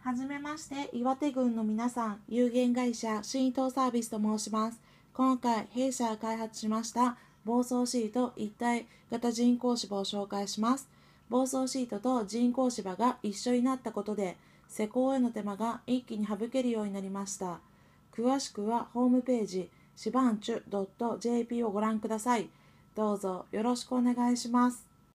はじめまして、岩手郡の皆さん、有限会社新東サービスと申します。今回、弊社が開発しました暴走シート一体型人工芝を紹介します。暴走シートと人工芝が一緒になったことで、施工への手間が一気に省けるようになりました。詳しくはホームページ、しばんちゅ .jp をご覧ください。どうぞよろしくお願いします。